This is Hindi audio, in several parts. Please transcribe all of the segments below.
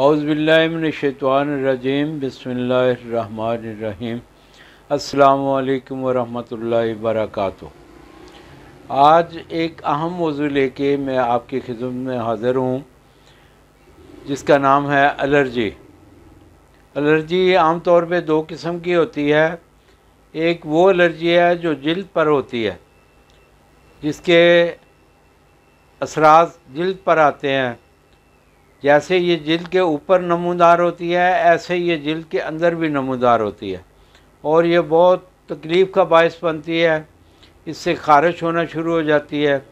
अउज़बिल्लिनशैतवानरजीम बसमीम अल्लाम वरहमल वरक आज एक अहम मौजू लेके मैं आपकी खिदमत में हाज़िर हूँ जिसका नाम है एलर्जी एलर्जी आम तौर पर दो किस्म की होती है एक वो एलर्जी है जो जल्द पर होती है जिसके असरात जल्द पर आते हैं जैसे ये जिल्द के ऊपर नमूदार होती है ऐसे ये जिल्द के अंदर भी नमूदार होती है और ये बहुत तकलीफ़ का बायस बनती है इससे खारिश होना शुरू हो जाती है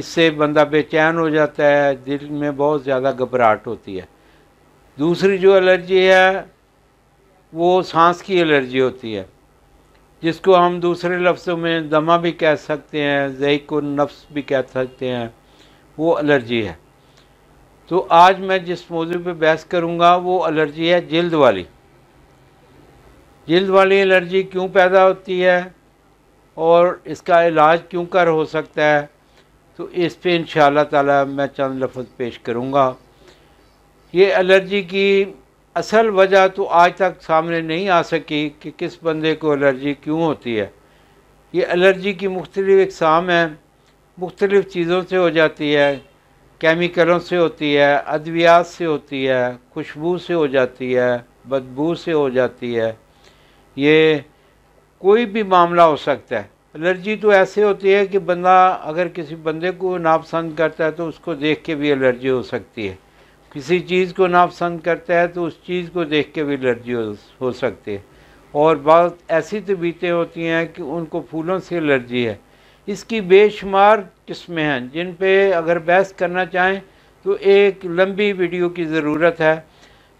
इससे बंदा बेचैन हो जाता है दिल में बहुत ज़्यादा घबराहट होती है दूसरी जो एलर्जी है वो सांस की एलर्जी होती है जिसको हम दूसरे लफ्ज़ों में दमा भी कह सकते हैं जयकुन नफ्स भी कह सकते हैं वो एलर्जी है तो आज मैं जिस मौजू पे बहस करूँगा वो एलर्जी है जल्द वाली जल्द वाली एलर्जी क्यों पैदा होती है और इसका इलाज क्यों कर हो सकता है तो इस पर इन ताला मैं चंद लफ्ज़ पेश करूँगा ये एलर्जी की असल वजह तो आज तक सामने नहीं आ सकी कि किस बंदे को एलर्जी क्यों होती है ये एलर्जी की मुख्तलिफ़ इकसाम हैं मुख्तलिफ़ चीज़ों से हो जाती है केमिकलों से होती है अद्वियात से होती है खुशबू से हो जाती है बदबू से हो जाती है ये कोई भी मामला हो सकता है एलर्जी तो ऐसे होती है कि बंदा अगर किसी बंदे को नापसंद करता है तो उसको देख के भी एलर्जी हो सकती है किसी चीज़ को नापसंद करता है तो उस चीज़ को देख के भी एलर्जी हो सकती है और बहुत ऐसी तबीयतें तो होती हैं कि उनको फूलों से एलर्जी है इसकी बेशुमार किस्में हैं जिन पे अगर बहस करना चाहें तो एक लंबी वीडियो की ज़रूरत है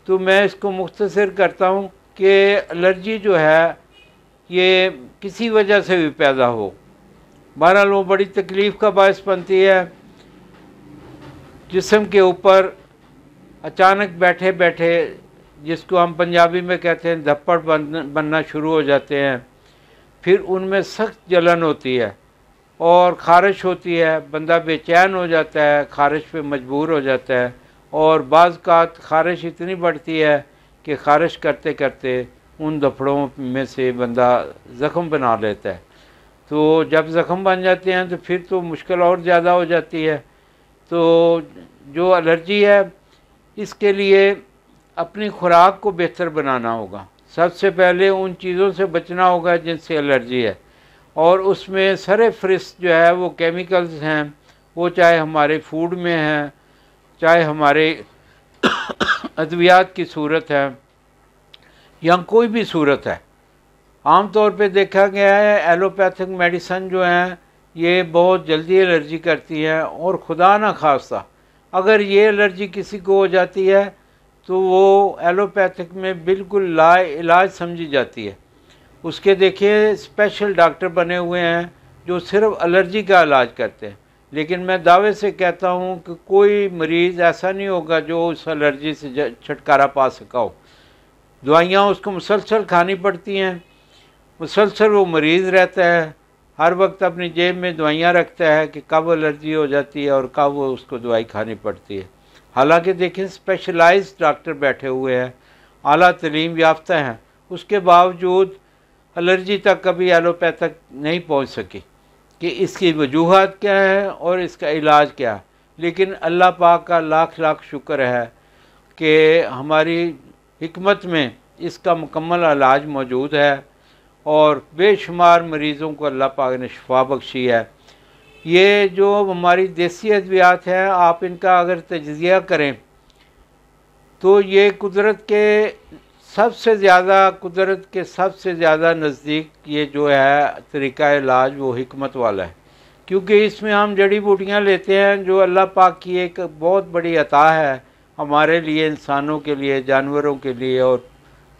तो मैं इसको मुख्तसर करता हूँ कि एलर्जी जो है ये किसी वजह से भी पैदा हो बहरहाल वो बड़ी तकलीफ़ का बायस बनती है जिसम के ऊपर अचानक बैठे बैठे जिसको हम पंजाबी में कहते हैं धप्पड़ बन बनना शुरू हो जाते हैं फिर उनमें सख्त जलन होती है और ख़ारिश होती है बंदा बेचैन हो जाता है ख़ारिश पे मजबूर हो जाता है और बाज़ का ख़ारिश इतनी बढ़ती है कि ख़ारिश करते करते उन दफड़ों में से बंदा ज़ख़म बना लेता है तो जब ज़ख़म बन जाते हैं तो फिर तो मुश्किल और ज़्यादा हो जाती है तो जो एलर्जी है इसके लिए अपनी खुराक को बेहतर बनाना होगा सबसे पहले उन चीज़ों से बचना होगा जिनसे एलर्जी है और उसमें सरे फहरिस्त जो है वो केमिकल्स हैं वो चाहे हमारे फूड में हैं चाहे हमारे अद्वियात की सूरत है या कोई भी सूरत है आम तौर पे देखा गया है एलोपैथिक मेडिसन जो हैं ये बहुत जल्दी एलर्जी करती हैं और खुदा ना खासा अगर ये एलर्जी किसी को हो जाती है तो वो एलोपैथिक में बिल्कुल ला इलाज समझी जाती है उसके देखिए स्पेशल डॉक्टर बने हुए हैं जो सिर्फ एलर्जी का इलाज करते हैं लेकिन मैं दावे से कहता हूँ कि कोई मरीज़ ऐसा नहीं होगा जो उस एलर्जी से छुटकारा पा सका हो दवाइयाँ उसको मुसलसल खानी पड़ती हैं मुसलसल वो मरीज़ रहता है हर वक्त अपनी जेब में दवाइयाँ रखता है कि कब एलर्जी हो जाती है और कब उसको दवाई खानी पड़ती है हालांकि देखें स्पेशलाइज डॉक्टर बैठे हुए हैं अली तलीम याफ्ता हैं उसके बावजूद एलर्जी तक कभी एलोपैथक नहीं पहुंच सकी कि इसकी वजूहत क्या है और इसका इलाज क्या है लेकिन अल्लाह पाक का लाख लाख शुक्र है कि हमारी हमत में इसका मुकम्मल इलाज मौजूद है और बेशुमार मरीज़ों को अल्लाह पाक ने शफा बख्शी है ये जो हमारी देसी अद्वियात हैं आप इनका अगर तजिया करें तो ये कुदरत के सबसे ज़्यादा कुदरत के सबसे ज़्यादा नज़दीक ये जो है तरीका इलाज वो हमत वाला है क्योंकि इसमें हम जड़ी बूटियाँ लेते हैं जो अल्लाह पाक की एक बहुत बड़ी अता है हमारे लिए इंसानों के लिए जानवरों के लिए और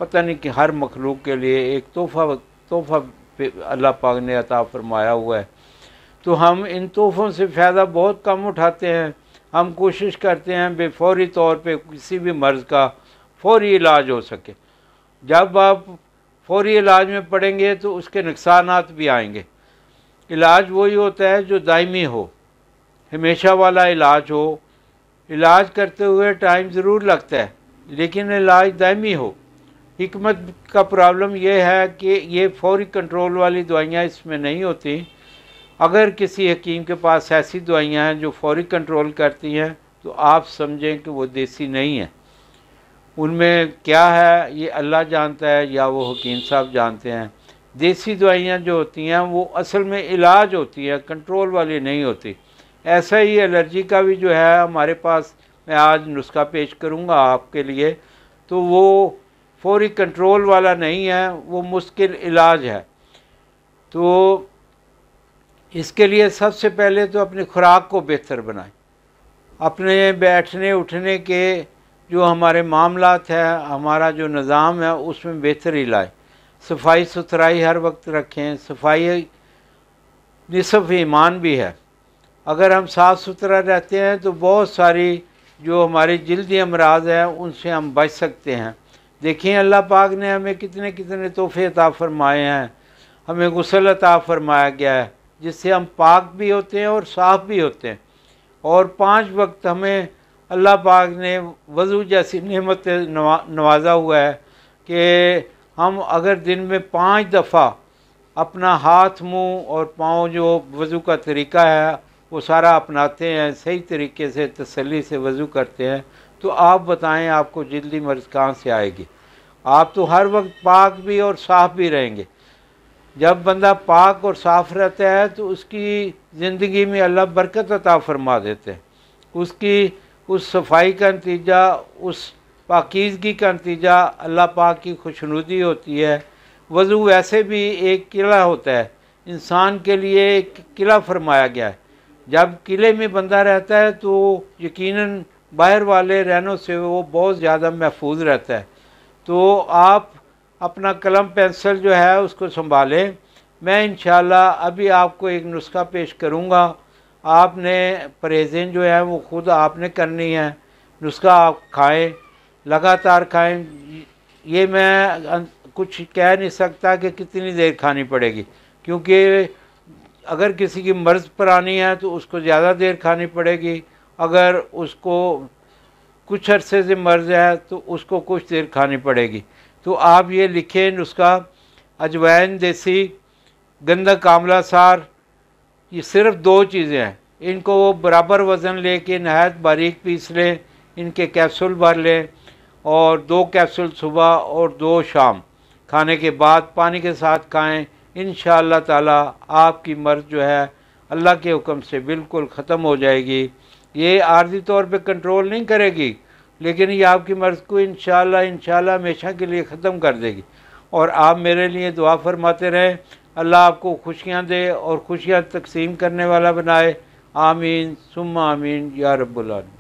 पता नहीं कि हर मखलूक के लिए एक तोहफ़ा तोहफ़ा अल्लाह पाक ने अता फरमाया हुआ है तो हम इन तोहफ़ों से फ़ायदा बहुत कम उठाते हैं हम कोशिश करते हैं बेफौरी तौर पे किसी भी मर्ज़ का फौरी इलाज हो सके जब आप फौरी इलाज में पड़ेंगे तो उसके नुकसान भी आएंगे इलाज वही होता है जो दायमी हो हमेशा वाला इलाज हो इलाज करते हुए टाइम ज़रूर लगता है लेकिन इलाज दायमी हो हमत का प्रॉब्लम यह है कि ये फौरी कंट्रोल वाली दवाइयाँ इसमें नहीं होती अगर किसी हकीम के पास ऐसी दवाइयाँ हैं जो फौरी कंट्रोल करती हैं तो आप समझें कि वो देसी नहीं है उनमें क्या है ये अल्लाह जानता है या वो हकीम साहब जानते हैं देसी दवाइयाँ जो होती हैं वो असल में इलाज होती हैं कंट्रोल वाली नहीं होती ऐसा ही एलर्जी का भी जो है हमारे पास मैं आज नुस्खा पेश करूँगा आपके लिए तो वो फौरी कंट्रोल वाला नहीं है वो मुश्किल इलाज है तो इसके लिए सबसे पहले तो अपनी खुराक को बेहतर बनाएं अपने बैठने उठने के जो हमारे मामला है हमारा जो निज़ाम है उसमें बेहतरी लाए सफाई सुथराई हर वक्त रखें सफाई निसफ ईमान भी है अगर हम साफ़ सुथरा रहते हैं तो बहुत सारी जो हमारी जल्दी अमराज हैं उनसे हम बच सकते हैं देखिए अल्लाह पाक ने हमें कितने कितने तोहफ़े अता फरमाए हैं हमें गुसल अता फरमाया गया है जिससे हम पाक भी होते हैं और साफ़ भी होते हैं और पांच वक्त हमें अल्लाह पाक ने वज़ू जैसी नमत नवा नवाजा हुआ है कि हम अगर दिन में पाँच दफ़ा अपना हाथ मुंह और पाँव जो वज़ू का तरीका है वो सारा अपनाते हैं सही तरीके से तसली से वज़ू करते हैं तो आप बताएं आपको जल्दी मर्ज़ कहाँ से आएगी आप तो हर वक्त पाक भी और साफ़ भी रहेंगे जब बंदा पाक और साफ़ रहता है तो उसकी ज़िंदगी में अल्लाह बरकत अता फरमा देते हैं उसकी उस सफाई का नतीजा उस पाकिजगी का नतीजा अल्लाह पाक की खुशनुदी होती है वज़ू वैसे भी एक किला होता है इंसान के लिए एक किला फरमाया गया है जब किले में बंदा रहता है तो यकीनन बाहर वाले रहनों से वो बहुत ज़्यादा महफूज रहता है तो आप अपना कलम पेंसिल जो है उसको संभालें मैं इन अभी आपको एक नुस्खा पेश करूँगा आपने परहेजें जो है वो खुद आपने करनी है नुस्खा आप खाएं लगातार खाएं ये मैं अं, कुछ कह नहीं सकता कि कितनी देर खानी पड़ेगी क्योंकि अगर किसी की मर्ज़ पर आनी है तो उसको ज़्यादा देर खानी पड़ेगी अगर उसको कुछ अरसे से मर्ज़ है तो उसको कुछ देर खानी पड़ेगी तो आप ये लिखें उसका अजवाइन देसी गंदा कामला सार ये सिर्फ दो चीज़ें हैं इनको वो बराबर वज़न ले के नहायत बारीक पीस लें इनके कैप्सूल भर लें और दो कैप्सूल सुबह और दो शाम खाने के बाद पानी के साथ खाएँ इन ताला आपकी मर्ज़ जो है अल्लाह के हुक्म से बिल्कुल ख़त्म हो जाएगी ये आर्जी तौर पे कंट्रोल नहीं करेगी लेकिन ये आपकी मर्ज़ को इन शाला हमेशा के लिए ख़त्म कर देगी और आप मेरे लिए दुआ फरमाते रहें अल्लाह आपको खुशियाँ दे और खुशियाँ तकसीम करने वाला बनाए आमीन सुम आमीन या रब्बुल